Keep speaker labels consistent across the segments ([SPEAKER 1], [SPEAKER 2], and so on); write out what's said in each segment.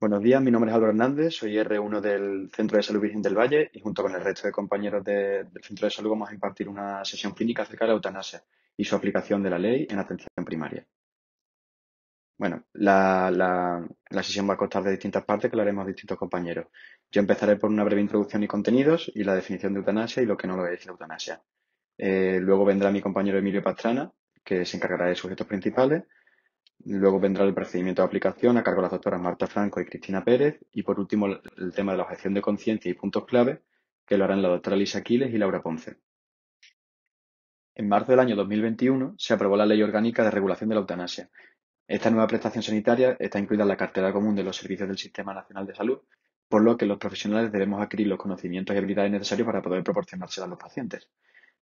[SPEAKER 1] Buenos días, mi nombre es Álvaro Hernández, soy R1 del Centro de Salud Virgen del Valle y junto con el resto de compañeros del Centro de Salud vamos a impartir una sesión clínica acerca de la eutanasia y su aplicación de la ley en atención primaria. Bueno, la, sesión va a constar de distintas partes que lo haremos distintos compañeros. Yo empezaré por una breve introducción y contenidos y la definición de eutanasia y lo que no lo es la eutanasia. Eh, luego vendrá mi compañero Emilio Pastrana, que se encargará de sujetos principales. Luego vendrá el procedimiento de aplicación a cargo de las doctoras Marta Franco y Cristina Pérez. Y por último, el tema de la objeción de conciencia y puntos clave, que lo harán la doctora Lisa Aquiles y Laura Ponce. En marzo del año 2021 se aprobó la Ley Orgánica de Regulación de la Eutanasia. Esta nueva prestación sanitaria está incluida en la cartera común de los servicios del Sistema Nacional de Salud, por lo que los profesionales debemos adquirir los conocimientos y habilidades necesarios para poder proporcionárselas a los pacientes.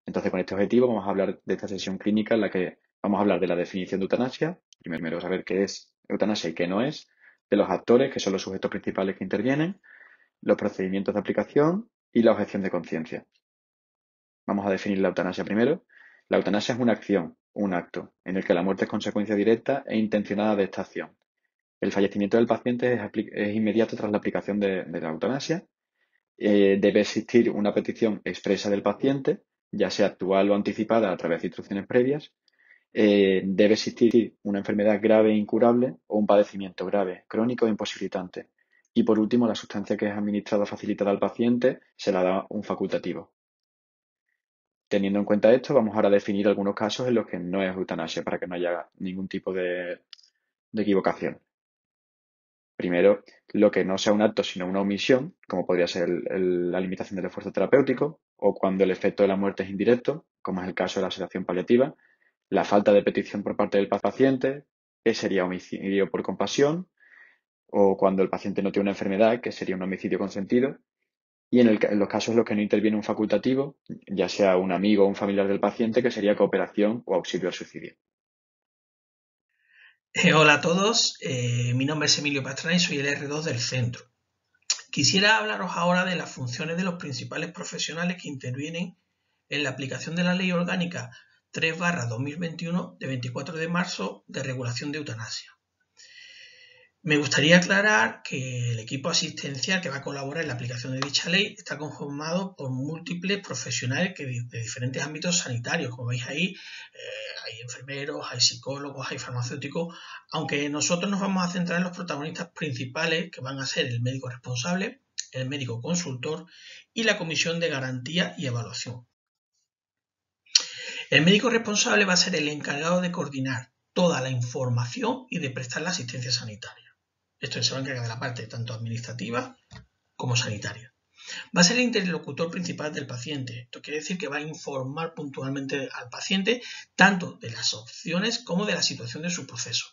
[SPEAKER 1] Entonces, con este objetivo vamos a hablar de esta sesión clínica en la que Vamos a hablar de la definición de eutanasia, primero saber qué es eutanasia y qué no es, de los actores, que son los sujetos principales que intervienen, los procedimientos de aplicación y la objeción de conciencia. Vamos a definir la eutanasia primero. La eutanasia es una acción, un acto, en el que la muerte es consecuencia directa e intencionada de esta acción. El fallecimiento del paciente es, inmediato tras la aplicación de, la eutanasia. Eh, debe existir una petición expresa del paciente, ya sea actual o anticipada a través de instrucciones previas, eh, debe existir una enfermedad grave e incurable o un padecimiento grave, crónico e imposibilitante. Y por último, la sustancia que es administrada facilitada al paciente se la da un facultativo. Teniendo en cuenta esto, vamos ahora a definir algunos casos en los que no es eutanasia para que no haya ningún tipo de, equivocación. Primero, lo que no sea un acto sino una omisión, como podría ser la limitación del esfuerzo terapéutico, o cuando el efecto de la muerte es indirecto, como es el caso de la sedación paliativa, la falta de petición por parte del paciente, que sería homicidio por compasión, o cuando el paciente no tiene una enfermedad, que sería un homicidio consentido. Y en, los casos en los que no interviene un facultativo, ya sea un amigo o un familiar del paciente, que sería cooperación o auxilio al suicidio.
[SPEAKER 2] Eh, hola a todos, eh, mi nombre es Emilio Pastrana y soy el R2 del centro. Quisiera hablaros ahora de las funciones de los principales profesionales que intervienen en la aplicación de la ley orgánica 3 barra 2021 de 24 de marzo de regulación de eutanasia. Me gustaría aclarar que el equipo asistencial que va a colaborar en la aplicación de dicha ley está conformado por múltiples profesionales que de diferentes ámbitos sanitarios. Como veis ahí, eh, hay enfermeros, hay psicólogos, hay farmacéuticos, aunque nosotros nos vamos a centrar en los protagonistas principales que van a ser el médico responsable, el médico consultor y la comisión de garantía y evaluación. El médico responsable va a ser el encargado de coordinar toda la información y de prestar la asistencia sanitaria. Esto se va a encargar de la parte tanto administrativa como sanitaria. Va a ser el interlocutor principal del paciente. Esto quiere decir que va a informar puntualmente al paciente tanto de las opciones como de la situación de su proceso.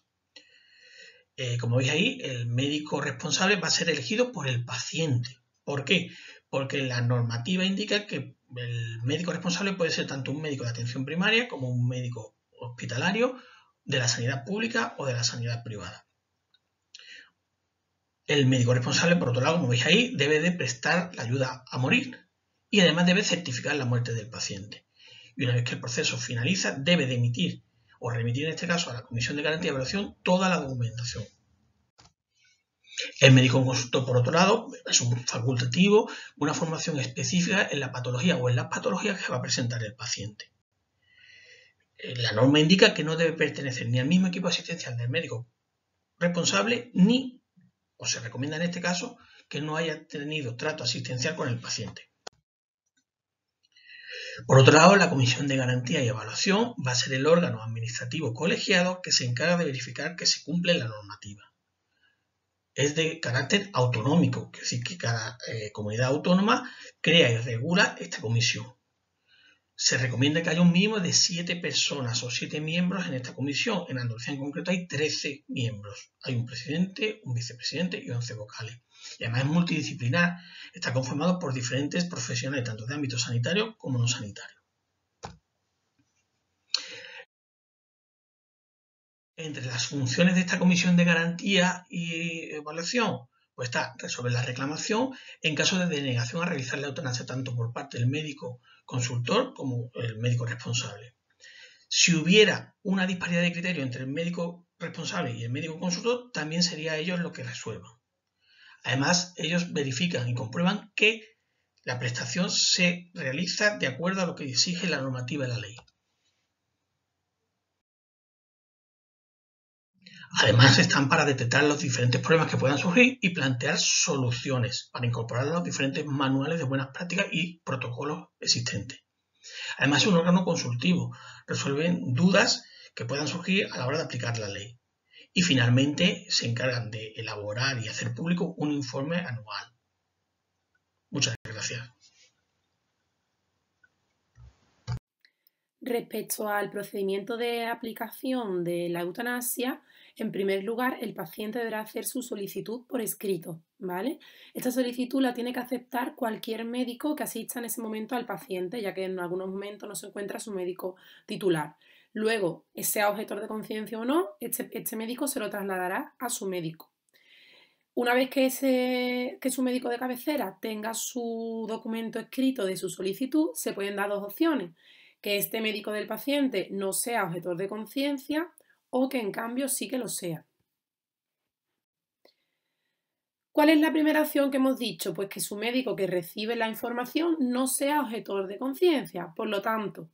[SPEAKER 2] Eh, como veis ahí, el médico responsable va a ser elegido por el paciente. ¿Por qué? Porque la normativa indica que el médico responsable puede ser tanto un médico de atención primaria como un médico hospitalario de la sanidad pública o de la sanidad privada. El médico responsable, por otro lado, como veis ahí, debe de prestar la ayuda a morir y además debe certificar la muerte del paciente. Y una vez que el proceso finaliza, debe de emitir o remitir en este caso a la Comisión de Garantía de Evaluación toda la documentación el médico consultor, por otro lado, es un facultativo, una formación específica en la patología o en las patologías que va a presentar el paciente. Eh, la norma indica que no debe pertenecer ni al mismo equipo asistencial del médico responsable, ni, o se recomienda en este caso, que no haya tenido trato asistencial con el paciente. Por otro lado, la Comisión de Garantía y Evaluación va a ser el órgano administrativo colegiado que se encarga de verificar que se cumple la normativa es de carácter autonómico, que decir que cada eh, comunidad autónoma crea y regula esta comisión. Se recomienda que haya un mínimo de siete personas o siete miembros en esta comisión. En Andalucía en concreto hay 13 miembros. Hay un presidente, un vicepresidente y 11 vocales. Y además es multidisciplinar. Está conformado por diferentes profesionales, tanto de ámbito sanitario como no sanitario. entre las funciones de esta comisión de garantía y evaluación, pues está resolver la reclamación en caso de denegación a realizar la eutanasia tanto por parte del médico consultor como el médico responsable. Si hubiera una disparidad de criterio entre el médico responsable y el médico consultor, también sería ellos los que resuelvan. Además, ellos verifican y comprueban que la prestación se realiza de acuerdo a lo que exige la normativa de la ley. Además, están para detectar los diferentes problemas que puedan surgir y plantear soluciones para incorporar los diferentes manuales de buenas prácticas y protocolos existentes. Además, es un órgano consultivo. Resuelven dudas que puedan surgir a la hora de aplicar la ley. Y finalmente, se encargan de elaborar y hacer público un informe anual. Muchas gracias.
[SPEAKER 3] Respecto al procedimiento de aplicación de la eutanasia, en primer lugar, el paciente deberá hacer su solicitud por escrito, ¿vale? Esta solicitud la tiene que aceptar cualquier médico que asista en ese momento al paciente, ya que en algunos momentos no se encuentra su médico titular. Luego, sea objetor de conciencia o no, este, este médico se lo trasladará a su médico. Una vez que, que su médico de cabecera tenga su documento escrito de su solicitud, se pueden dar dos opciones que este médico del paciente no sea objetor de conciencia o que en cambio sí que lo sea. ¿Cuál es la primera opción que hemos dicho? Pues que su médico que recibe la información no sea objetor de conciencia. Por lo tanto,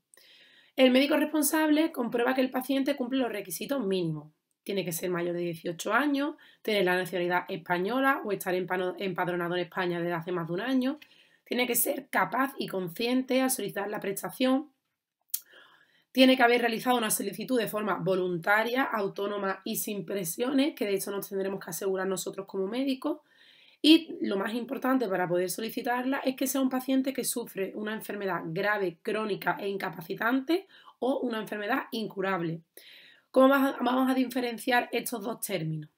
[SPEAKER 3] el médico responsable comprueba que el paciente cumple los requisitos mínimos. Tiene que ser mayor de 18 años, tener la nacionalidad española o estar empadronado en España desde hace más de un año. Tiene que ser capaz y consciente al solicitar la prestación tiene que haber realizado una solicitud de forma voluntaria, autónoma y sin presiones, que de hecho nos tendremos que asegurar nosotros como médicos. Y lo más importante para poder solicitarla es que sea un paciente que sufre una enfermedad grave, crónica e incapacitante o una enfermedad incurable. ¿Cómo vamos a diferenciar estos dos términos?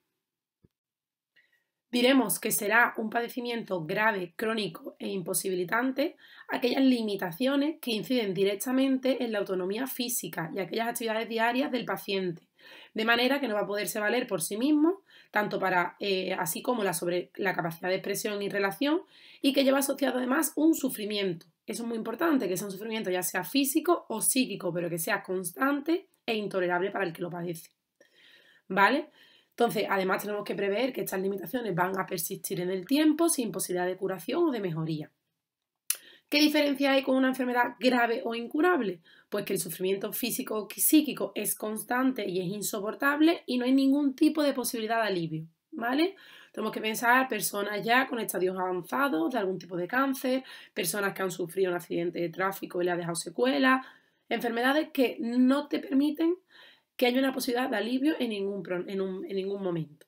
[SPEAKER 3] Diremos que será un padecimiento grave, crónico e imposibilitante aquellas limitaciones que inciden directamente en la autonomía física y aquellas actividades diarias del paciente, de manera que no va a poderse valer por sí mismo, tanto para eh, así como la, sobre, la capacidad de expresión y relación, y que lleva asociado además un sufrimiento. Eso es muy importante, que sea un sufrimiento ya sea físico o psíquico, pero que sea constante e intolerable para el que lo padece. ¿Vale? Entonces, además tenemos que prever que estas limitaciones van a persistir en el tiempo sin posibilidad de curación o de mejoría. ¿Qué diferencia hay con una enfermedad grave o incurable? Pues que el sufrimiento físico o psíquico es constante y es insoportable y no hay ningún tipo de posibilidad de alivio, ¿vale? Tenemos que pensar personas ya con estadios avanzados de algún tipo de cáncer, personas que han sufrido un accidente de tráfico y le ha dejado secuela enfermedades que no te permiten que haya una posibilidad de alivio en ningún, momento.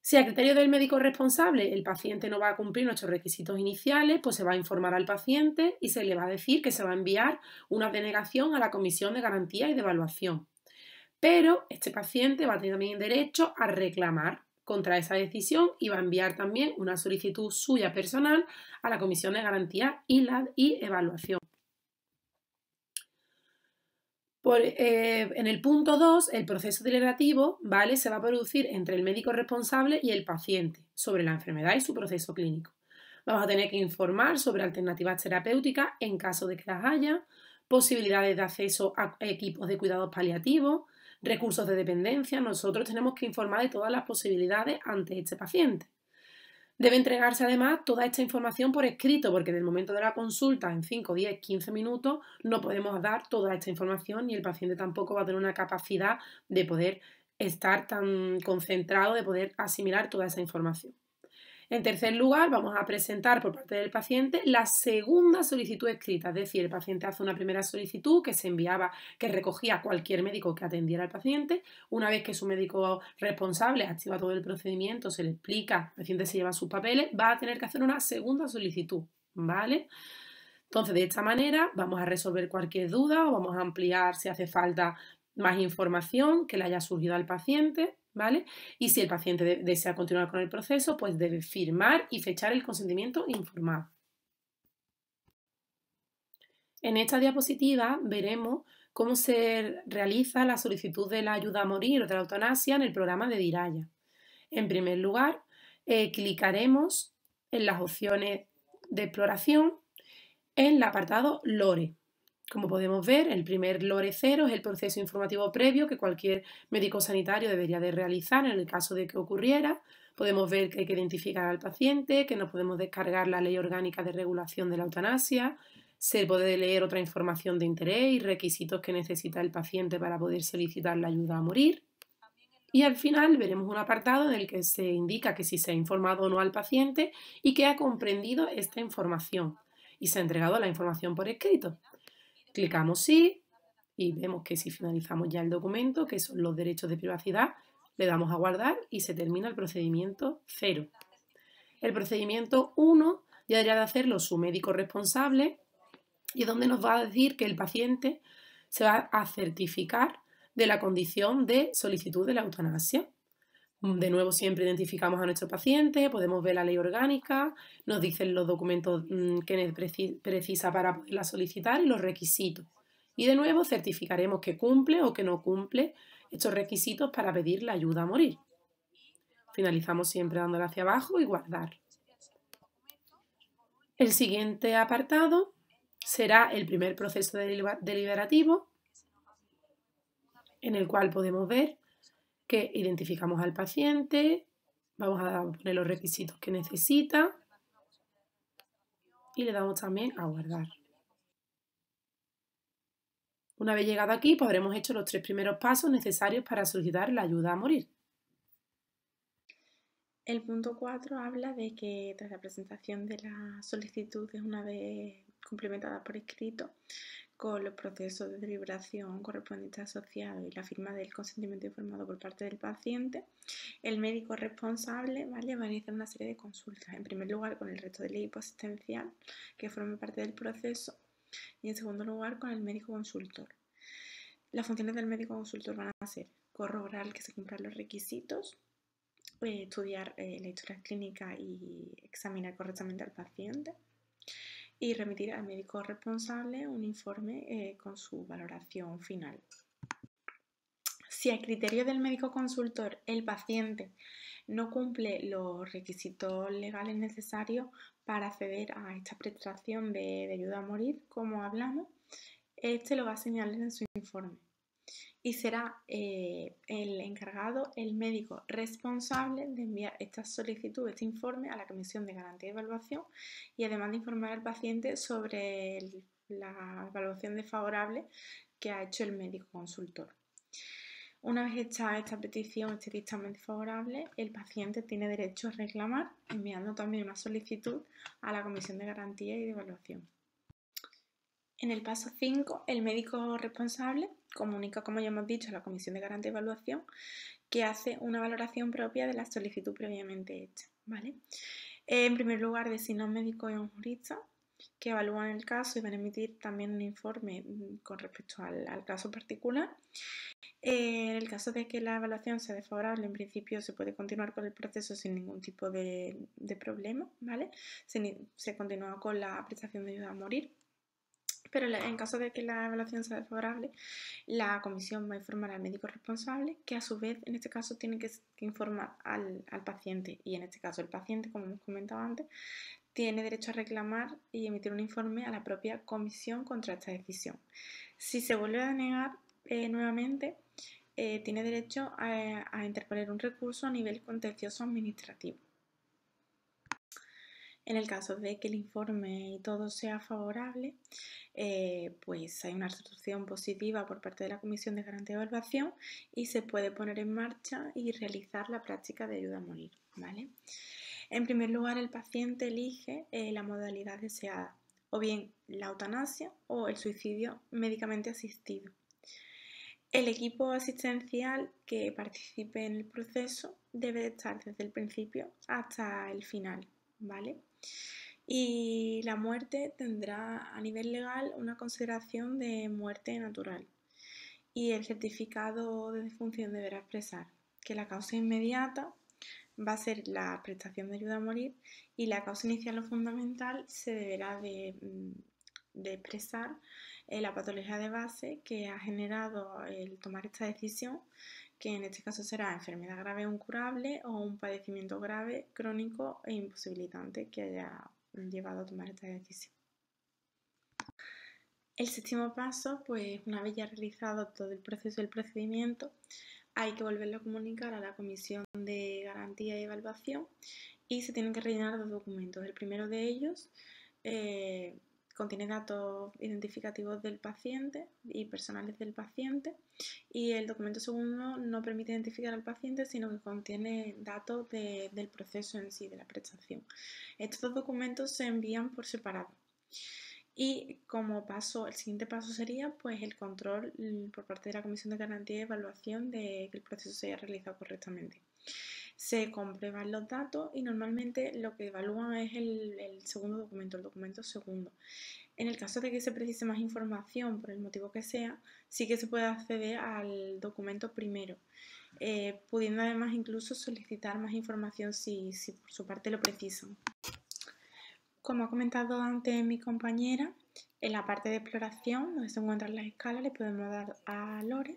[SPEAKER 3] Si a criterio del médico responsable el paciente no va a cumplir nuestros requisitos iniciales, pues se va a informar al paciente y se le va a decir que se va a enviar una denegación a la Comisión de Garantía y de Evaluación. Pero este paciente va a tener también derecho a reclamar contra esa decisión y va a enviar también una solicitud suya personal a la Comisión de Garantía y Evaluación. Eh, en el punto 2, el proceso deliberativo ¿vale? se va a producir entre el médico responsable y el paciente sobre la enfermedad y su proceso clínico. Vamos a tener que informar sobre alternativas terapéuticas en caso de que las haya, posibilidades de acceso a equipos de cuidados paliativos, recursos de dependencia. Nosotros tenemos que informar de todas las posibilidades ante este paciente. Debe entregarse además toda esta información por escrito, porque en el momento de la consulta, en 5, 10, 15 minutos, no podemos dar toda esta información y el paciente tampoco va a tener una capacidad de poder estar tan concentrado, de poder asimilar toda esa información. En tercer lugar, vamos a presentar por parte del paciente la segunda solicitud escrita, es decir, el paciente hace una primera solicitud que se enviaba, que recogía cualquier médico que atendiera al paciente. Una vez que su médico responsable activa todo el procedimiento, se le explica, el paciente se lleva sus papeles, va a tener que hacer una segunda solicitud, ¿vale? Entonces, de esta manera vamos a resolver cualquier duda o vamos a ampliar si hace falta más información que le haya surgido al paciente ¿vale? Y si el paciente desea continuar con el proceso, pues debe firmar y fechar el consentimiento informado. En esta diapositiva veremos cómo se realiza la solicitud de la ayuda a morir o de la eutanasia en el programa de Diraya. En primer lugar, eh, clicaremos en las opciones de exploración en el apartado LORE. Como podemos ver, el primer lore es el proceso informativo previo que cualquier médico sanitario debería de realizar en el caso de que ocurriera. Podemos ver que hay que identificar al paciente, que no podemos descargar la ley orgánica de regulación de la eutanasia, se puede leer otra información de interés y requisitos que necesita el paciente para poder solicitar la ayuda a morir. Y al final veremos un apartado en el que se indica que si se ha informado o no al paciente y que ha comprendido esta información y se ha entregado la información por escrito. Clicamos sí y vemos que si finalizamos ya el documento, que son los derechos de privacidad, le damos a guardar y se termina el procedimiento 0. El procedimiento 1 ya debería de hacerlo su médico responsable y es donde nos va a decir que el paciente se va a certificar de la condición de solicitud de la eutanasia. De nuevo, siempre identificamos a nuestro paciente, podemos ver la ley orgánica, nos dicen los documentos mm, que necesita para la solicitar y los requisitos. Y de nuevo, certificaremos que cumple o que no cumple estos requisitos para pedir la ayuda a morir. Finalizamos siempre dándole hacia abajo y guardar. El siguiente apartado será el primer proceso deliberativo, en el cual podemos ver que identificamos al paciente, vamos a poner los requisitos que necesita y le damos también a guardar. Una vez llegado aquí, podremos pues hecho los tres primeros pasos necesarios para solicitar la ayuda a morir.
[SPEAKER 4] El punto 4 habla de que tras la presentación de la solicitud es una vez cumplimentada por escrito, con los procesos de deliberación correspondiente asociado y la firma del consentimiento informado por parte del paciente, el médico responsable va a iniciar una serie de consultas. En primer lugar, con el resto del equipo asistencial que forme parte del proceso y en segundo lugar, con el médico consultor. Las funciones del médico consultor van a ser corroborar que se cumplan los requisitos, eh, estudiar eh, la historia clínica y examinar correctamente al paciente y remitir al médico responsable un informe eh, con su valoración final. Si a criterio del médico consultor el paciente no cumple los requisitos legales necesarios para acceder a esta prestación de, de ayuda a morir, como hablamos, este lo va a señalar en su informe y será eh, el encargado, el médico responsable de enviar esta solicitud, este informe a la Comisión de Garantía y Evaluación y además de informar al paciente sobre la evaluación desfavorable que ha hecho el médico consultor. Una vez hecha esta petición, este dictamen favorable, el paciente tiene derecho a reclamar enviando también una solicitud a la Comisión de Garantía y de Evaluación. En el paso 5, el médico responsable comunica, como ya hemos dicho, a la Comisión de Garante de Evaluación que hace una valoración propia de la solicitud previamente hecha. ¿vale? En primer lugar, designa un médico y un jurista que evalúan el caso y van a emitir también un informe mm, con respecto al, caso particular. en eh, el caso de que la evaluación sea desfavorable, en principio se puede continuar con el proceso sin ningún tipo de, problema, ¿vale? se continúa con la prestación de ayuda a morir pero en caso de que la evaluación sea favorable, la comisión va a informar al médico responsable, que a su vez, en este caso, tiene que informar al, paciente. Y en este caso, el paciente, como hemos comentado antes, tiene derecho a reclamar y emitir un informe a la propia comisión contra esta decisión. Si se vuelve a denegar eh, nuevamente, eh, tiene derecho eh, a interponer un recurso a nivel contencioso administrativo. En el caso de que el informe y todo sea favorable, eh, pues hay una resolución positiva por parte de la Comisión de Garantía de Evaluación y se puede poner en marcha y realizar la práctica de ayuda a morir. ¿vale? En primer lugar, el paciente elige eh, la modalidad deseada, o bien la eutanasia o el suicidio médicamente asistido. El equipo asistencial que participe en el proceso debe estar desde el principio hasta el final, ¿vale? Y la muerte tendrá a nivel legal una consideración de muerte natural. Y el certificado de defunción deberá expresar que la causa inmediata va a ser la prestación de ayuda a morir y la causa inicial o fundamental se deberá de, mm, expresar eh, la patología de base que ha generado el tomar esta decisión, que en este caso será enfermedad grave o incurable o un padecimiento grave, crónico e imposibilitante que haya llevado a tomar esta decisión. El séptimo paso, pues una vez ya realizado todo el proceso y el procedimiento, hay que volverlo a comunicar a la Comisión de Garantía y Evaluación y se tienen que rellenar dos documentos. El primero de ellos, eh, contiene datos identificativos del paciente y personales del paciente y el documento segundo no permite identificar al paciente sino que contiene datos del proceso en sí, de la prestación. Estos dos documentos se envían por separado. Y como paso, el siguiente paso sería pues el control mm, por parte de la Comisión de Garantía y Evaluación de que el proceso se haya realizado correctamente se comprueban los datos y normalmente lo que evalúan es el, segundo documento, el documento segundo. En el caso de que se precise más información por el motivo que sea, sí que se puede acceder al documento primero, eh, pudiendo además incluso solicitar más información si, si por su parte lo precisan. Como ha comentado antes mi compañera, en la parte de exploración, donde se encuentran las escalas, le podemos dar a Lore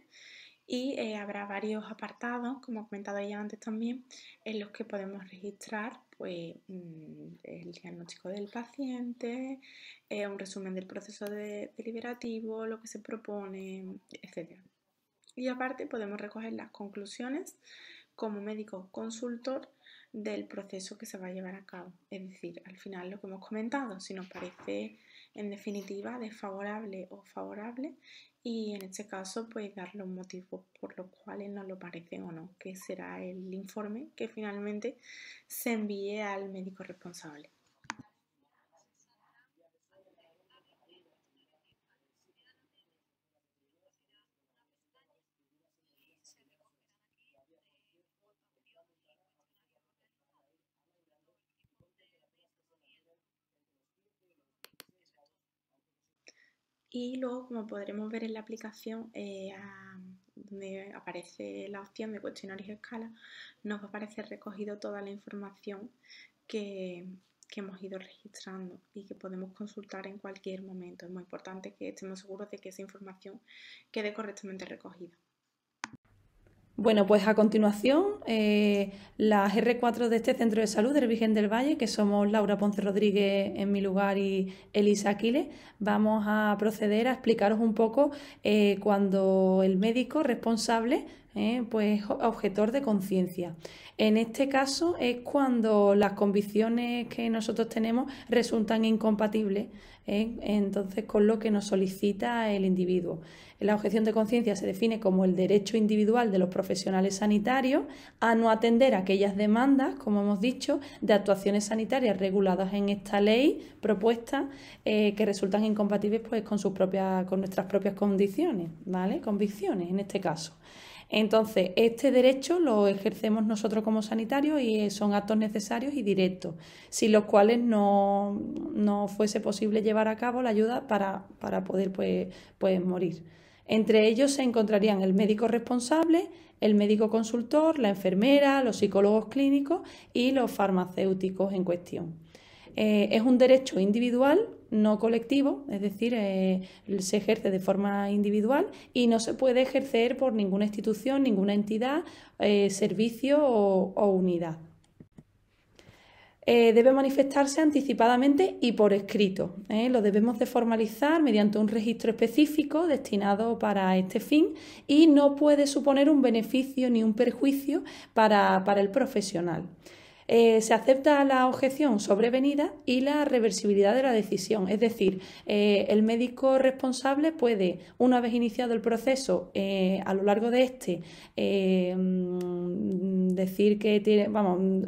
[SPEAKER 4] y eh, habrá varios apartados, como he comentado ya antes también, en los que podemos registrar pues, mm, el diagnóstico del paciente, eh, un resumen del proceso deliberativo, lo que se propone, etc. Y aparte podemos recoger las conclusiones como médico consultor del proceso que se va a llevar a cabo. Es decir, al final lo que hemos comentado, si nos parece en definitiva desfavorable o favorable y en este caso pues dar los motivos por los cuales no lo parecen o no, que será el informe que finalmente se envíe al médico responsable. Y luego, como podremos ver en la aplicación, eh, donde aparece la opción de cuestionarios de escala, nos va a aparecer recogido toda la información que, que hemos ido registrando y que podemos consultar en cualquier momento. Es muy importante que estemos seguros de que esa información quede correctamente recogida.
[SPEAKER 5] Bueno, pues a continuación, eh, las R4 de este centro de salud del Virgen del Valle, que somos Laura Ponce Rodríguez en mi lugar y Elisa Aquiles, vamos a proceder a explicaros un poco eh, cuando el médico responsable, es eh, pues objetor de conciencia, en este caso es cuando las convicciones que nosotros tenemos resultan incompatibles ¿eh? entonces con lo que nos solicita el individuo. La objeción de conciencia se define como el derecho individual de los profesionales sanitarios a no atender aquellas demandas, como hemos dicho, de actuaciones sanitarias reguladas en esta ley propuesta eh, que resultan incompatibles pues, con, sus propias, con nuestras propias condiciones, ¿vale? Convicciones en este caso. Entonces, este derecho lo ejercemos nosotros como sanitarios y eh, son actos necesarios y directos, sin los cuales no, fuese posible llevar a cabo la ayuda para, poder pues, pues, morir. Entre ellos se encontrarían el médico responsable, el médico consultor, la enfermera, los psicólogos clínicos y los farmacéuticos en cuestión. Eh, es un derecho individual no colectivo, es decir, eh, se ejerce de forma individual y no se puede ejercer por ninguna institución, ninguna entidad, eh, servicio o, unidad. Eh, debe manifestarse anticipadamente y por escrito. Lo debemos de formalizar mediante un registro específico destinado para este fin y no puede suponer un beneficio ni un perjuicio para el profesional. Eh, se acepta la objeción sobrevenida y la reversibilidad de la decisión, es decir, eh, el médico responsable puede, una vez iniciado el proceso, eh, a lo largo de este, mm, decir que tiene, vamos, mm,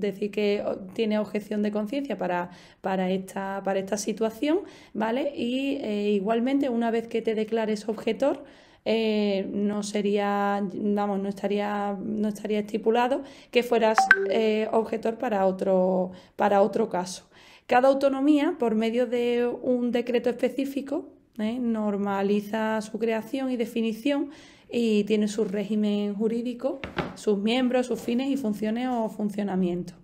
[SPEAKER 5] decir que tiene objeción de conciencia para, para, esta, para esta situación, ¿vale? Y igualmente, una vez que te declares objetor, eh, no sería, vamos, no estaría, no estaría estipulado que fueras eh, objetor para otro, para otro caso. Cada autonomía, por medio de un decreto específico, ¿eh? normaliza su creación y definición y tiene su régimen jurídico, sus miembros, sus fines y funciones o funcionamiento.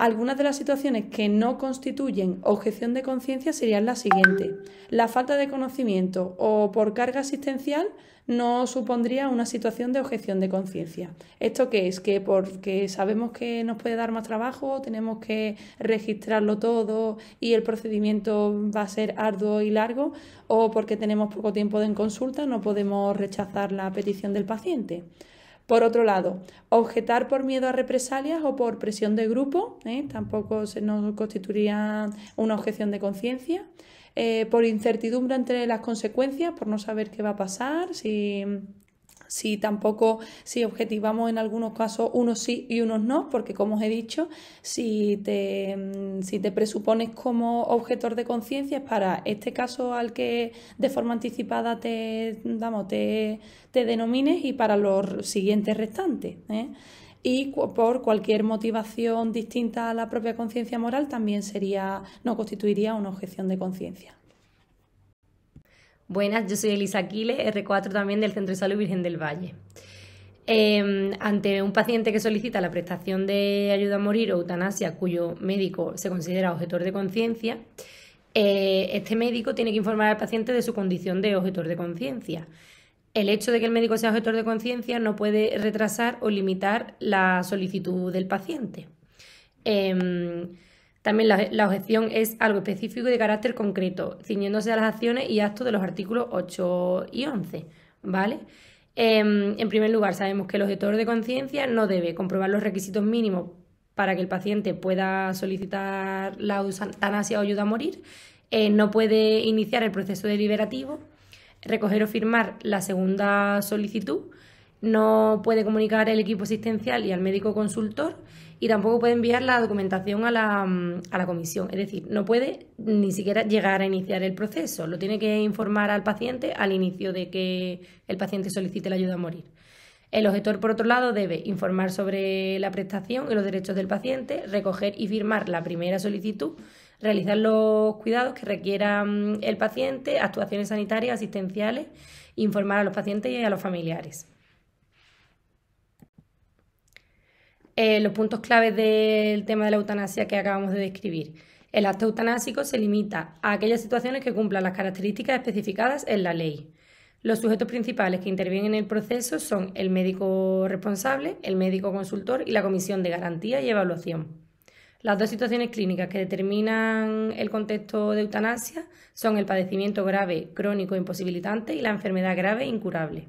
[SPEAKER 5] Algunas de las situaciones que no constituyen objeción de conciencia serían las siguientes. La falta de conocimiento o por carga asistencial no supondría una situación de objeción de conciencia. ¿Esto qué es? Que porque sabemos que nos puede dar más trabajo, tenemos que registrarlo todo y el procedimiento va a ser arduo y largo, o porque tenemos poco tiempo en consulta, no podemos rechazar la petición del paciente. Por otro lado, objetar por miedo a represalias o por presión de grupo, ¿eh? tampoco se nos constituiría una objeción de conciencia. Eh, por incertidumbre entre las consecuencias, por no saber qué va a pasar, si si tampoco, si objetivamos en algunos casos unos sí y unos no, porque como os he dicho, si te, mm, si te presupones como objetor de conciencia es para este caso al que de forma anticipada te, te, denomines y para los siguientes restantes. ¿eh? y por cualquier motivación distinta a la propia conciencia moral también sería no constituiría una objeción de conciencia. Buenas, yo
[SPEAKER 6] soy Elisa Aquiles, R4 también del Centro de Salud Virgen del Valle. Em, ante un paciente que solicita la prestación de ayuda a morir o eutanasia cuyo médico se considera objetor de conciencia, eh, este médico tiene que informar al paciente de su condición de objetor de conciencia. El hecho de que el médico sea objetor de conciencia no puede retrasar o limitar la solicitud del paciente. Em, también la, objeción es algo específico y de carácter concreto, ciñéndose a las acciones y actos de los artículos 8 y 11, ¿vale? Em, en primer lugar, sabemos que el objetor de conciencia no debe comprobar los requisitos mínimos para que el paciente pueda solicitar la eutanasia o ayuda a morir, eh, no puede iniciar el proceso deliberativo, recoger o firmar la segunda solicitud, no puede comunicar el equipo asistencial y al médico consultor y tampoco puede enviar la documentación mm, a la, comisión. Es decir, no puede ni siquiera llegar a iniciar el proceso. Lo tiene que informar al paciente al inicio de que el paciente solicite la ayuda a morir. El objetor, por otro lado, debe informar sobre la prestación y los derechos del paciente, recoger y firmar la primera solicitud, realizar los cuidados que requiera mm, el paciente, actuaciones sanitarias, asistenciales, informar a los pacientes y a los familiares. Eh, los puntos claves del tema de la eutanasia que acabamos de describir. El acto eutanásico se limita a aquellas situaciones que cumplan las características especificadas en la ley. Los sujetos principales que intervienen en el proceso son el médico responsable, el médico consultor y la comisión de garantía y evaluación. Las dos situaciones clínicas que determinan el contexto de eutanasia son el padecimiento grave, crónico, e imposibilitante y la enfermedad grave, e incurable.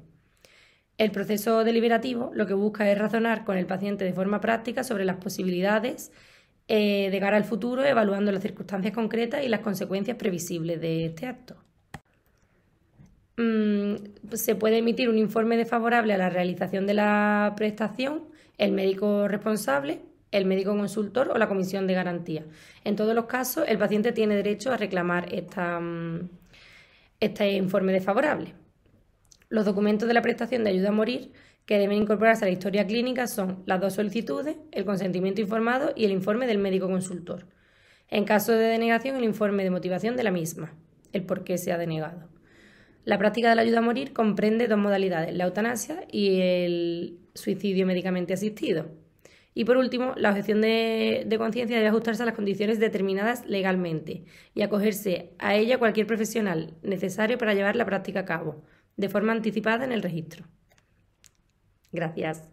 [SPEAKER 6] El proceso deliberativo lo que busca es razonar con el paciente de forma práctica sobre las posibilidades eh, de cara al futuro, evaluando las circunstancias concretas y las consecuencias previsibles de este acto. Mm, se puede emitir un informe desfavorable a la realización de la prestación, el médico responsable, el médico consultor o la comisión de garantía. En todos los casos, el paciente tiene derecho a reclamar mm, este informe desfavorable. Los documentos de la prestación de ayuda a morir que deben incorporarse a la historia clínica son las dos solicitudes, el consentimiento informado y el informe del médico consultor. En caso de denegación, el informe de motivación de la misma, el por qué se ha denegado. La práctica de la ayuda a morir comprende dos modalidades, la eutanasia y el suicidio médicamente asistido. Y por último, la objeción de, de conciencia debe ajustarse a las condiciones determinadas legalmente y acogerse a ella cualquier profesional necesario para llevar la práctica a cabo, de forma anticipada en el registro. Gracias.